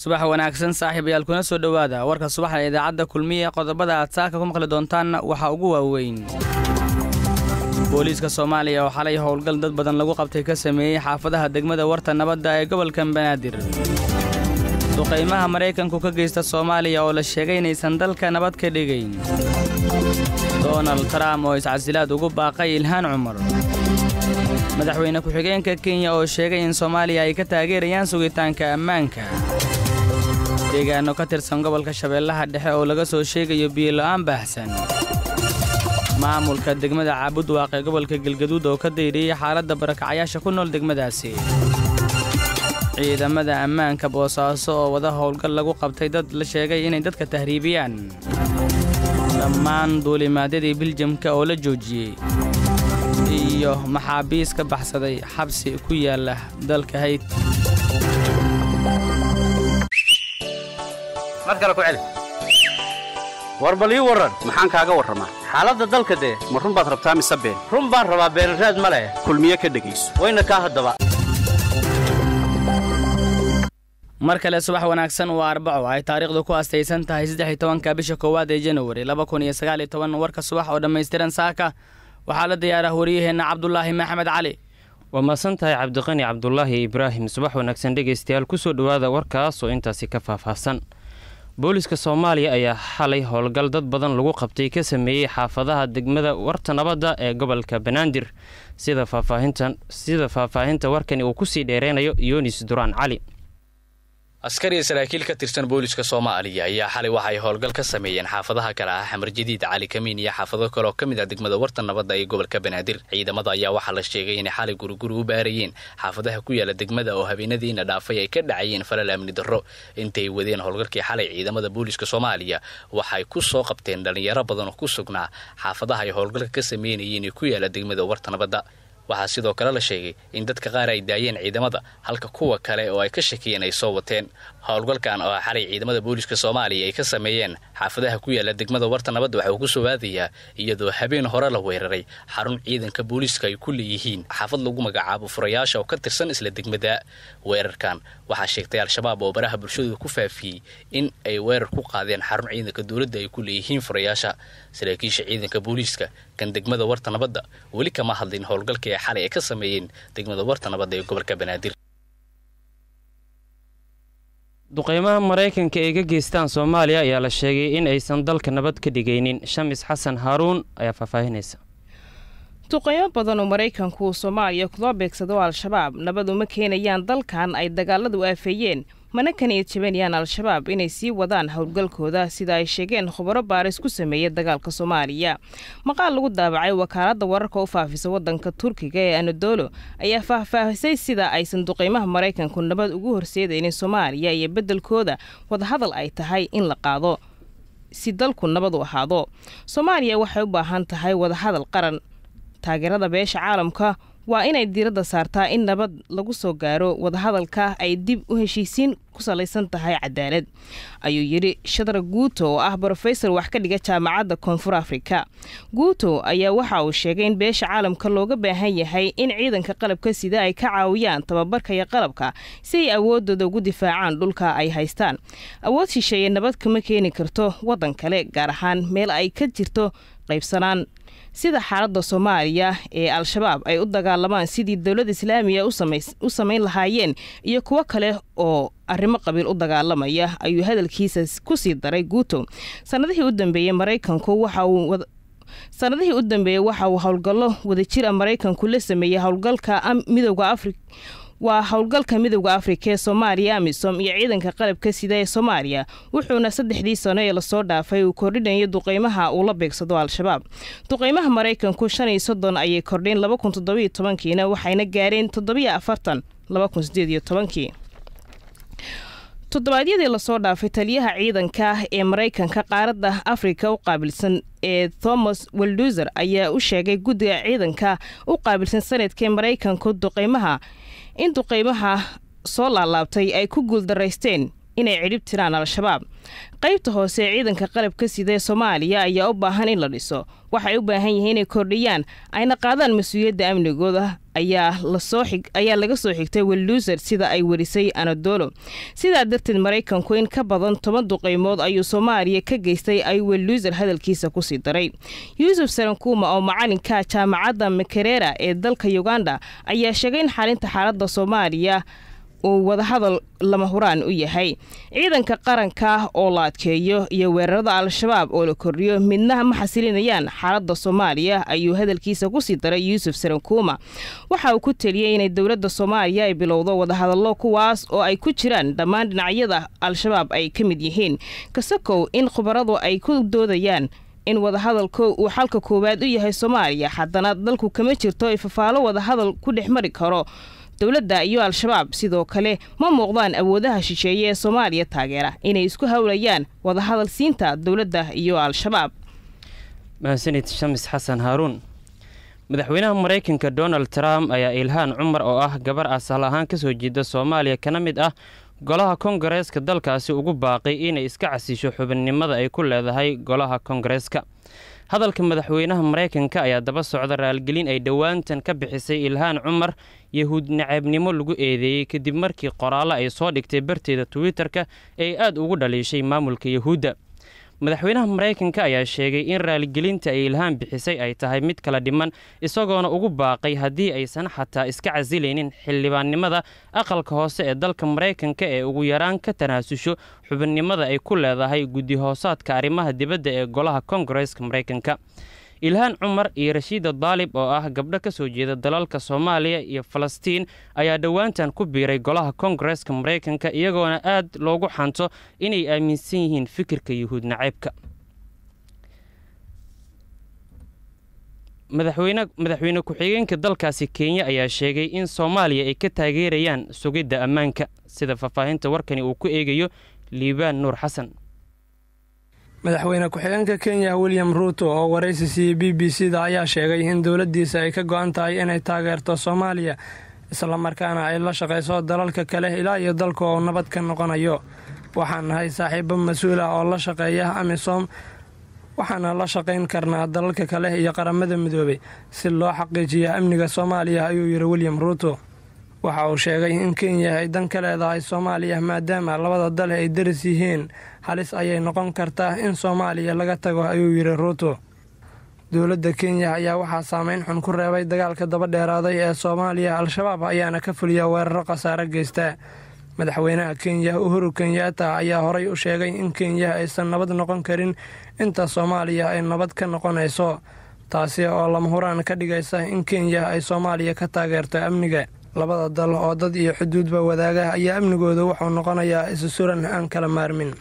subax wanaagsan saaxiibayaal kuna soo dhowaada warka subaxda idaacadda kulmiya qodobada aad saaka ku maqli doontaanna waxaa ugu waaweyn booliiska soomaaliya oo xalay howlgal dad badan lagu qabtay ka sameeyey xaafadaha degmada warta nabadda ee gobolka banaadir duqaymaha maraykanku ka geysta soomaaliya oo la sheegay inaysan dalka nabad ka dhigayn donald trump oo iscasilaad ugu baaqay ilhaan cumar madaxweyne ku-xigeenka kenya oo sheegay in soomaaliya ay ka taageerayaan sugitaanka ammaanka deegaano ka tirsan gobolka shabeellaha dhexe oo laga soo sheegayo biyolo'aan baahsan maamulka degmada caabud waaqee gobolka galgaduud oo ka daydhiyey xaaladda barakacyaasha ku nool degmadaasi ciidamada ammaanka boosaaso oo wada howlgal lagu qabtay dad la sheegay inay dadka tahriibiyaan dhammaan duulimaadyadii biljamka oo la joojiyey iyo maxaabiis ka baxsaday xabsi ku yaala dalka hayd mad kale ku celi war bal maxaan kaaga warramaa xaaladda dalka dee ma run baad rabtaa mise been run baan rabaa beenaraad ma leh kulmiye ka dhegayso wayna kaa haddaba mar kale subax wanaagsan waa arbaco ay taariikhdu ku astaysan tahay saddex iyo tobanka bisha koowaad ee januari laba kun iyo sagaal iyo toban warka subax oo dhammaystiran saaka waxaa la diyaarah wariyaheenna cabdulaahi maxamed cali waa mahadsan tahay cabdiqani cabdulaahi ibraahim subax wanaagsan dhegaystayaal ku soo dhowaada warkaas oo intaasi ka faahfaahsan booliiska soomaaliya ayaa xalay howlgal dad badan lagu qabtay ka sameeyey xaafadaha degmada warta nabadda ee gobolka banaandir sida faahfaahinta warkani uu kusii dheereynayo yunis duraan cali askariya saraakiil ka tirsan booliska soomaaliya ayaa xalay waxay howlgal ka sameeyeen xaafadaha kale ah xamar jadiid cali kamiin iyo xaafado kale oo ka mid ah degmada warta nabadda ee gobolka banaadir ciidamada ayaa waxaa la sheegay inay xalay guriguri u baarayeen xaafadaha ku yaala degmada oo habeenadiina dhaafay ay ka dhacayeen falal amni darro intay wadeen howlgalkii xalay ciidamada booliiska soomaaliya waxay ku soo qabteen dhallinyaro badan oo ku sugnaa xaafadaha ay howlgalka ka sameynayeen ee ku yaala degmada warta nabadda waxaa sidoo kale la sheegay in dadka qaar ay daayeen ciidamada halka kuwa kale oo ay ka shakiyeen ay soo wateen howlgalkan oo xalay ciidamada booliiska soomaaliya ay ka sameeyeen xaafadaha ku yaala degmada warta nabadda waxa ugu soo aadayaa iyadoo habeen hore la weeraray xarun ciidanka booliiska ay ku leeyihiin xaafad lagu magacaabo furayaasha oo ka tirsan isla degmada weerarkan waxaa sheegtay al-shabaab oo baraha bulshadooda ku faafiyey in ay weerar ku qaadeen xarun ciidanka dowladda ay ku leeyihiin furayaasha saraakiisha ciidanka booliiska kan degmada warta nabadda weli kama hadlin howlgalka ee xalay ay ka sameeyeen degmada warta nabadda ee gobolka banaadir duqeymaha maraykanka ay ga geystaan soomaaliya ayaa la sheegay in aysan dalka nabad ka dhigaynin shamis xasan haaruun ayaa faahfaahinaysa duqeymo badan oo maraykanku uu soomaaliya kula beegsado al-shabaab nabad uma keenayaan dalkan ay dagaaladu aafeeyeen mana kaniyo jabanayaan al-shabaab inay sii wadaan howlgalkooda sida ay sheegeen khubaro baaris ku sameeya dagaalka soomaaliya maqaal lagu daabacay wakaaladda wararka u faafisa wadanka turkiga ee anadolo ayaa faahfaahisay sida aysan duqeymaha maraykanku nabad ugu horseedaynin soomaaliya iyo beddelkooda wadahadal ay tahay in la qaado si dalku nabad u ahaado soomaaliya waxay u baahan tahay wadahadal qaran taageerada beesha caalamka waa inay diiradda saartaa in nabad lagu soo gaaro wadahadalka ay dib u heshiisiin ku salaysan tahay cadaalad ayuu yidhi shadra guuto oo ah brofesor wax ka dhiga jaamacadda koonfur afrika guuto ayaa waxa uu sheegay in beesha caalamka looga baahan yahay in ciidanka qalabka sida ay ka caawiyaan tababarka iyo qalabka si ay awooddooda ugu difaacaan dhulka ay haystaan awood shisheeye nabad kama keeni karto waddan kale gaar ahaan meel ay ka jirto qaybsanaan sida xaaladda soomaaliya ee al-shabaab ay u dagaalamaan sidii dowladda islaamiga u samayn lahaayeen iyo kuwo kale oo arrimo qabiil u dagaalamaya ayuu hadalkiisa kusii daray guuto sanadihii u dambeeyey maraykanku waxauu sanadihii u dambeeyey waxa uu howlgallo wadajir a ah maraykanku la sameeyey howlgalka midooda afrika waa howlgalka midowda afrika ee soomaaliya amisom iyo ciidanka qalabka sida ee soomaaliya wuxuuna saddexdii sano ee lasoo dhaafay uu kordhinayo duqeymaha uu la beegsado al-shabaab duqeymaha maraykanku shan iyo soddon ayay kordheen laba kun toddobiyo tobankiina waxayna gaareen toddobiyo afartan laba kun sideed iyo tobankii toddobaadyadii lasoo dhaafay taliyaha ciidanka ee maraykanka qaaradda afrika u qaabilsan ee thomas welduser ayaa u sheegay guddiga ciidanka u qaabilsan sanadkee maraykanku duqeymaha in qaybaha soo laalaabtay ay ku guuldaraysteen inay cidhib tiraan al-shabaab qaybta hoose ee ciidanka qalabka sida ee soomaaliya ayaa u baahan in la dhiso waxay u baahan yihiin inay kordhiyaan ayna qaadaan mas-uuliyadda amnigooda ayaa laga soo xigtay welluser sida ay warisay anadolo sidaa darteed maraykanku in ka badan toban duqeymood ayuu soomaaliya ka geystay ay welluser hadalkiisa kusii daray yuusuf sarankuuma oo macalinka jaamacadda makerera ee dalka uganda ayaa sheegay in xalinta xaaladda soomaaliya uu wadahadal lama huraan u yahay ciidanka qaranka oo la adkeeyo iyo weerarada al-shabaab oo la kordhiyo midna ma xasilinayaan xaaladda soomaaliya ayuu hadalkiisa ku sii daray yuusuf sarankuuma waxa uu ku teliyey inay dowladda soomaaliya ay bilowdo wadahadallo kuwaas oo ay ku jiraan dhammaan dhinacyada al-shabaab ay ka mid yihiin kasakow in khubaradu ay ku doodayaan in wadahadalka uu xalka koowaad u yahay soomaaliya haddana dalku kama jirto fafaalo wadahadal ku dhex mari karo dowladda iyo al-shabaab sidoo kale ma muuqdaan awoodaha shisheeye ee soomaaliya taageera inay isku howlayaan wadahadalsiinta dowladda iyo al-shabaab mahadsanid shamis xasan haaruun madaxweynaha maraykanka donald trump ayaa ilhaan cumar oo ah gabar asal ahaan ka soo jeeda soomaaliya kana mid ah golaha kongareeska dalkaasi ugu baaqay inay iska casiisho xubinnimada ay ku leedahay golaha kongareeska hadalka madaxweynaha maraykanka ayaa daba socda raalgelin ay dhowaantan ka bixisay ilhaan cumar yahuud nacaybnimo lagu eedeeyey kadib markii qoraallo ay soo dhigtay barteeda twitter-ka ay aad ugu dhaliishay maamulka yahuudda madaxweynaha maraykanka ayaa sheegay in raaligelinta ay ilhaan bixisay ay tahay mid kala dhiman isagoona ugu baaqay haddii aysan xataa iska casilaynin xildhibaannimada aqalka hoose ee dalka maraykanka ee ugu yaraan ka tanaasusho xubinnimada ay ku leedahay guddi hoosaadka arrimaha dibadda ee golaha kongareska maraykanka ilhaan cumar iyo rashiida daalib oo ah gabdho ka soo jeeda dalalka soomaaliya iyo falastiin ayaa dhowaantan ku biiray golaha kongareska maraykanka iyagoona aad loogu xanto inay aaminsan yihiin fikirka yuhuud nacaybka madaxweyne ku-xigeenka dalkaasi kenya ayaa sheegay in soomaaliya ay ka taageerayaan sugidda ammaanka sida faahfaahinta warkani uu ku eegayo liibaan nuur xasan madaxweyne ku-xigeenka kenya william ruto oo waraysi siiyey b b c da ayaa sheegay in dowladdiisa ay ka go-an tahay inay taageerto soomaaliya islamarkaana ay la shaqayso dalalka kale ilaa iyo dalka oo nabad ka noqonayo waxaan nahay saaxiibo mas-uul ah oo la shaqeeya amisom waxaana la shaqayn karnaa dalalka kale iyo qaramada midoobay si loo xaqiijiya amniga soomaaliya ayuu yidhi william ruuto waxa uu sheegay in kenya ay dan ka leedahay soomaaliya maadaama labada dale ay daris yihiin halis ayay noqon kartaa in soomaaliya laga tago ayuu yidhi ruuto dowladda kenya ayaa waxaa saameyn xun ku reebay dagaalka daba dheeraaday ee soomaaliya al-shabaab ayaana ka fuliya weeraro khasaare geysta madaxweynaha kenya uhuru kenyaata ayaa horay u sheegay in kenya aysan nabad noqon karin inta soomaaliya ay nabad ka noqonayso taasi oo lamahuraan ka dhigaysa in kenya ay soomaaliya ka taageerto amniga labada dal oo dad iyo xuduudba wadaaga ayaa amnigooda wuxuu noqonayaa isu suran aan kala maarmin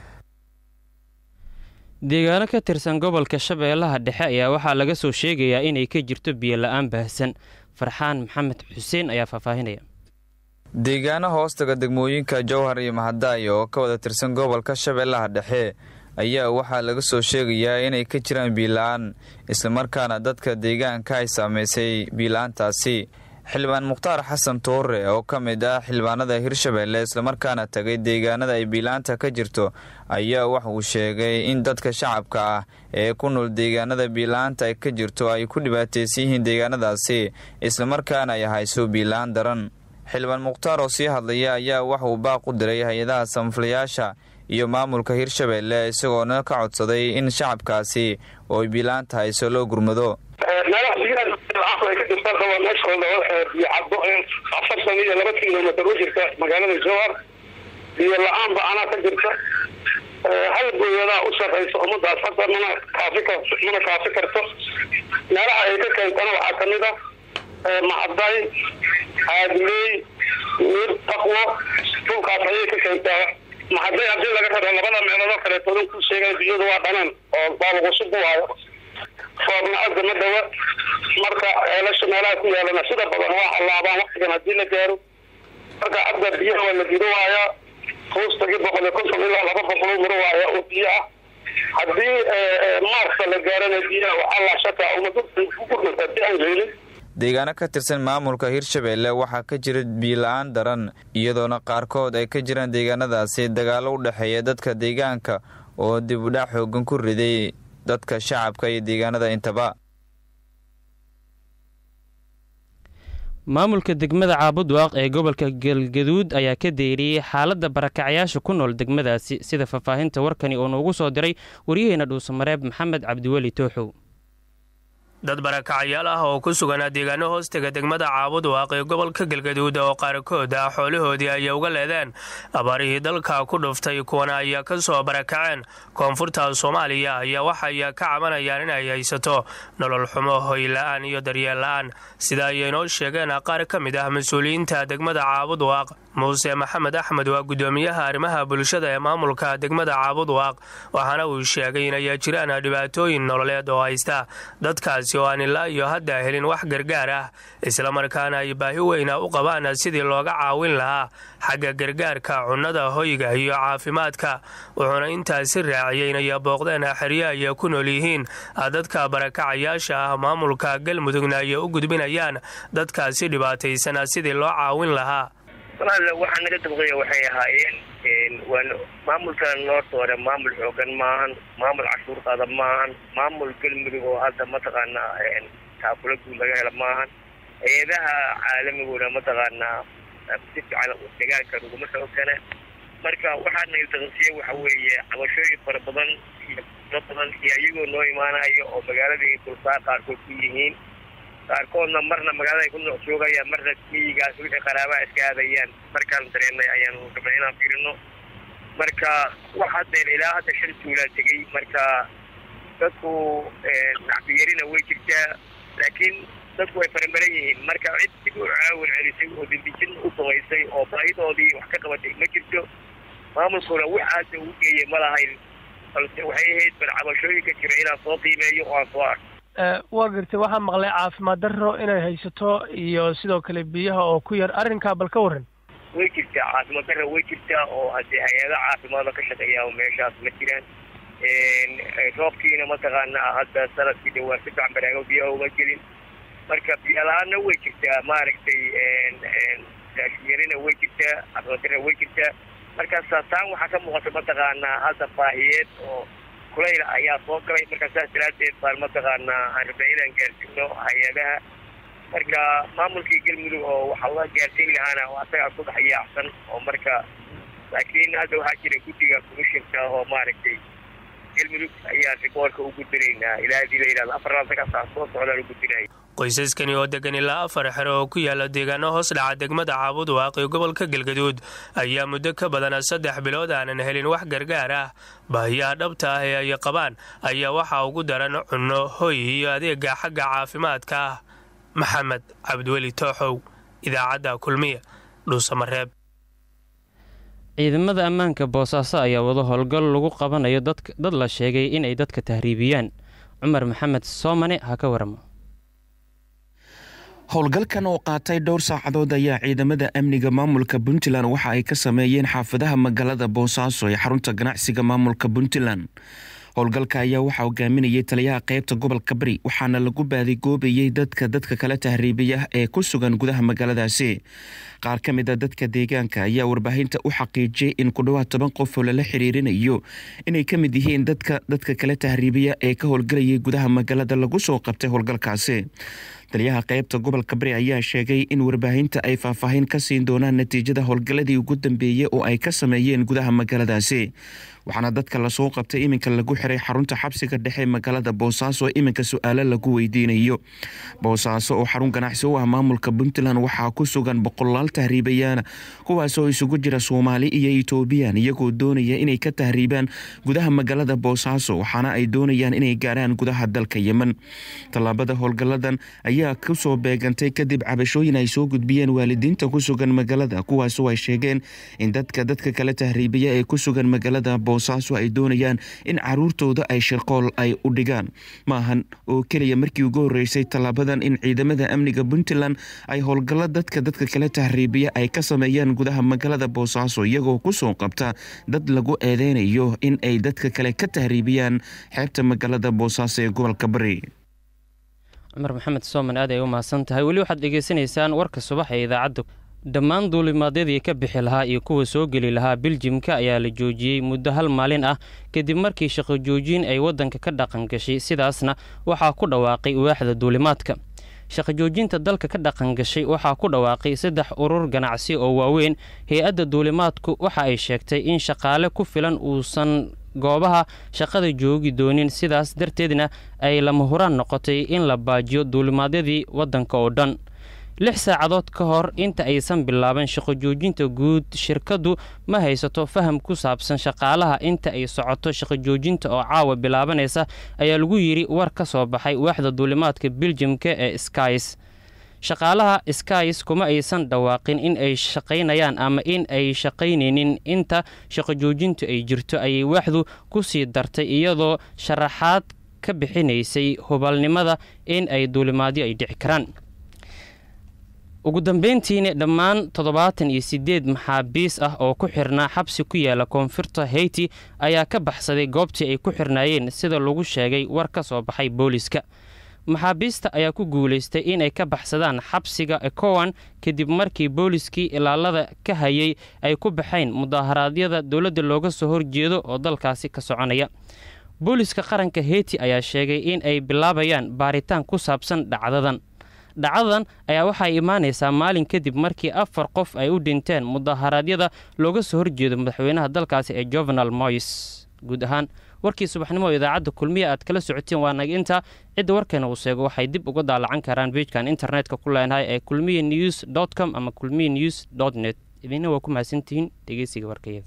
deegaano ka tirsan gobolka shabeellaha dhexe ayaa waxaa laga soo sheegayaa inay ka jirto biyo la baahsan farxaan maxamed xuseen ayaa faahfaahinaya deegaano hoostaga degmooyinka jowhar iyo mahadaay oo ka wada tirsan gobolka shabeellaha dhexe ayaa waxaa laga soo sheegayaa inay ka jiraan biyo aan islamarkaana dadka deegaanka ay saameysay biyo aantaasi xildhibaan mukhtaar xasan toore oo ka mid ah xildhibaanada hirshabeelle islamarkaana tagay deegaanada ay biilaanta ka jirto ayaa wax uu sheegay in dadka shacabka ah ee ku nool deegaanada biilaanta ka jirto ay ku dhibaataysan yihiin deegaanadaasi islamarkaana ay hayso biilaan daran xildhibaan mukhtaar oo sii hadlaya ayaa wax uu baaq u diray hay-adaha sanfulayaasha iyo maamulka hirshabeelle isagoona ka codsaday in shacabkaasi oo ay biilaanta hayso loo gurmado xalay kadib baarlamaan meeshood biyo cabo afartan iyo laba kilomitr u jirta magaalada jawaar biyo la-aanba anaa ka jirta hal gooyadaa u saraysa ummadaas hadda mana kaafi mana kaafi karto meelaha ay ka keentana waxaa kamid a ah, macday caadiley miir taqwo dhulkaas ayay ka keentaa maxaday haddii laga raba labada meeloodoo kaleetodan ku sheegaan biyadu waa dhanaan oo baa lagu subuwaayo foorna adda ma dhawa marka ceelasha meelaha ku yaalana sida badan waa halaabaan waktigan hadii la gaaro marka hadda biyaha waa la dirowaaya hoostagii boqol iyo konton ilaa laba boqol u marwaaya oo biyo ah haddii maarka la gaarana biyaha waxaa laa shakaa umadadkuguaa di aan helin deegaano ka tirsan maamulka hirshabeelle waxaa ka jira biila-aan daran iyadoona qaarkood ay ka jiraan deegaanadaasi dagaalo u dhexeeya dadka deegaanka oo dib udhac xoogan ku riday dadka shacabka iyo deegaanada intaba maamulka degmada caabudwaaq ee gobolka galgaduud ayaa ka deyriyey xaaladda barakacyaasha ku nool degmadaasi sida faahfaahinta warkani oo noogu soo diray waryaheena dhuusamareeb maxamed cabdiweli tooxow dad barakacyaal ah oo ku suganaa deegaano hoostega degmada caabud waaqee gobolka galgaduuda oo qaarkood ah xoolahoodii ayay uga leedeen abaarihii dalka ku dhuftay kuwana ayaa ka soo barakaceen koonfurta soomaaliya ayaa waxay ka cabanayaan inay haysato nolol xumo hoyla-aan iyo daryeel la sida ayay inoo sheegeen qaar ka mid ah mas-uuliyiinta degmada caabud waaq muuse maxamed axmed waa guddoomiyaha arrimaha bulshada ee maamulka degmada caabud waaq waxaana uu sheegay inay jiraan dhibaatooyin nololeed oo haysta dadkaas dadkaasi oo aan ilaa iyo hadda helin wax gargaar ah isla markaana ay baahi weyna u qabaan sidii looga caawin lahaa xagga gargaarka cunnada hoyga iyo caafimaadka wuxuuna intaasi raaciyey inay booqdeen xerya ay ku nool yihiin dadka barakacayaasha ah maamulka galmudugna ay u gudbinayaan dadkaasi dhibaataysana sidii loo caawin lahaa waxaa naga dabaqaya waxay ahaayeen eh, waan maamulkan noo doore maamul xoogan maahan maamul cashuur qaada maahan maamul galmudug oo hadda mataqaanaa taafula guud laga hela maahan eedaha caalamigoona mataqaanaa si fiican dagaalka naguma xoogana marka waxaa nagtaqansiya waxa weeye cabashooyin fara badan iyo da badan iyo iyagoo noo imaanayo oo magaaladii dulsaa qaarkood ku yihiin qaarkoodna marna magaalada ku nucsuugayaan marna miyigaas wixii qaraabaha iska aadayaan markaan dareenay ayaan gabna inaan fiirino marka wax haddeen ilaa hadda shan tuulaa tegey marka dadku naxbiyarina eh, way jirtaa laakiin dadku way faramaran yihiin marka cid dib u caawin celisay oo dambijin u samaysay oo baahidoodii wax ka qabatay ma jirto maamulkuna wax aadda ugu geeyay ma lahayn balse waxay ahayd bal cabashooyinka jira inaan soo qiimeeyo oo aan soo arko eh, waa gartay waxaa maqlay caafimaad darro inay haysato iyo sidoo kale biyaha oo ku yar arrinkaa bal ka warran way jirtaa caafimaad dara way jirtaa oo haddee hay ado caafimaada ka shaqeeyaa meeshaas ma jiraan roobkiina mataqaana hadda sanadkii de waa saddex baraago biya uma gelin marka biyola-aanna way jirtaa maaragtay raashinyarina way jirtaa caafimaad dara way jirtaa marka taan waxaa ka muuqata mataqaanaa hadda baahiyeed oo kulayl ayaa soo galay marka saas daraadeed baan mataqaana aan rabnaa inaan gaarsiino hay-adaha marka maamulkii galmudug oo waxa uga gaarsiin lahaana waa isagaa ku dhex yaacsan oo marka laakiin hadda waxaa jira guddiga commishinka oo maaragtay galmudug ayaan riboorka u gudbinaynaa ilaa hadii la yidhahdo afar laasakasaa soo socdaan u gudbinaya qoysaskani oo degan ilaa afar xero oo ku yaala deegaano hoos dhaca degmada caabud waaqi gobolka galgaduud ayaa muddo ka badan saddex bilood aanan helin wax gargaar ah baahiyaha dhabta ah ee ay qabaan ayaa waxaa ugu daran cunno hoy iyo adeega xagga caafimaadka ah maxamed cabdiweli tooxow idaacadda kulmiya dhuusamareeb ciidamada ammaanka boosaaso ayaa wada howlgal lagu qabanayo dad la sheegay inay dadka tahriibiyaan cumar maxamed soomane ha ka waramo howlgalkan oo qaatay dhowr saacadood ayaa ciidamada amniga maamulka puntland waxa ay ka sameeyeen xaafadaha magaalada boosaaso ee xarunta ganacsiga maamulka puntland howlgalka ayaa waxaa hogaaminayay taliyaha qaybta gobolka bari waxaana lagu baadigoobayey dadka dadka kala tahriibiya ee ku sugan gudaha magaaladaasi qaar ka mid a ah dadka deegaanka ayaa warbaahinta u xaqiijiyay in ku dhowaad toban qof oo lala xiriirinayo inay ka mid yihiin dadka dadka kale tahriibiya ee ka howlgalayay gudaha magaalada lagu soo qabtay howlgalkaasi taliyaha qaybta gobolka bari ayaa sheegay in warbaahinta ay faahfaahin ka siin doonaan natiijada howlgaladii ugu dambeeyey oo ay ka sameeyeen gudaha magaaladaasi waxaana dadka lasoo qabtay iminka lagu xiray xarunta xabsiga dhexe magaalada boosaaso iminka su-aalo lagu weydiinayo boosaaso oo xarun ganacsi u ah maamulka puntland waxaa ku sugan boqolaal tahriibayaana kuwaasoo isugu jira soomaali iyo etoobiyan iyagoo doonaya inay ka tahriibaan gudaha magaalada boosaaso waxaana ay doonayaan inay gaaraan gudaha dalka yemen tallaabada howlgalladan ayaa kusoo beegantay kadib cabashooyin ay soo gudbiyeen waalidiinta ku sugan magaalada kuwaasoo ay sheegeen in dadka dadka kale tahriibaya ee ku sugan magaalada boosaaso ay doonayaan in caruurtooda ay shirqool ay u dhigaan maahan oo keliya markii ugu horreysay tallaabadan in ciidamada amniga puntland ay howlgallo dadka dadka kale tahriibiya ay ka sameeyaan gudaha magaalada boosaaso iyagoo ku soo qabta dad lagu eedeynayo in ay dadka kale ka tahriibiyaan xeebta magaalada boosaaso ee gobolka bari cumar maxamed sooman aad ay u mahadsan tahay weli waxaad dhegeysanaysaan warka subax ee idaacadda dhammaan duulimaadyadii ka bixi lahaa iyo kuwa soo geli lahaa biljimka ayaa la joojiyey muddo hal maalin ah kadib markii shaqo joojiin ay waddanka ka dhaqan gashay sidaasna waxaa ku dhawaaqay waaxda duulimaadka shaqajoojinta dalka ka dhaqangashay waxaa ku dhawaaqay saddex urur ganacsi oo waaweyn hay-adda duulimaadku waxa ay sheegtay in shaqaale ku filan uusan goobaha shaqada joogi doonin sidaas darteedna ay lama huraan noqotay in la baajiyo duulimaadyadii waddanka oo dhan lix saacadood ka hor inta aysan bilaaban shaqo joojinta guud shirkaddu ma haysato faham ku saabsan shaqaalaha inta ay socoto shaqo joojinta oo caawa bilaabanaysa ayaa lagu yidhi war ka soo baxay waaxda duulimaadka biljamka ee skys shaqaalaha skys kuma aysan dhawaaqin in ay shaqaynayaan ama in ay shaqaynaynin inta shaqo joojintu ay jirto ayay waaxdu ku sii dartay iyadoo sharaxaad ka bixinaysay hubalnimada in ay duulimaadyo ay dhici karaan ugu dambeyntiina dhammaan toddobaatan iyo siddeed maxaabiis ah oo ku xirnaa xabsi ku yaala koonfurta heyti ayaa ka baxsaday goobtii ay ku xirnaayeen sida lagu sheegay war ka soo baxay booliska maxaabiista ayaa ku guulaystay in ay ka baxsadaan xabsiga ekowan kadib markii booliiskii ilaalada ka hayay ay ku baxeen mudaaharaadyada dowladda looga soo horjeedo oo dalkaasi ka soconaya booliiska qaranka heyti ayaa sheegay in ay bilaabayaan baaritaan ku saabsan dhacdadan dhacdadan ayaa waxaa imaanaysaa maalin kadib markii afar qof ay u dhinteen mudaharaadyada looga soo horjeedo madaxweynaha dalkaasi ee jovenal moyes guud ahaan warkii subaxnimo idaacadda kulmiya aad kala socoteen waa nag intaa cidda warkana uu sheego waxay dib uga daalacan karaan beijkan internetka ku leenahay ee kulmiya news dot com ama kulmiya news dot net idinna waa ku mahadsantihiin dhegeysiga warkaya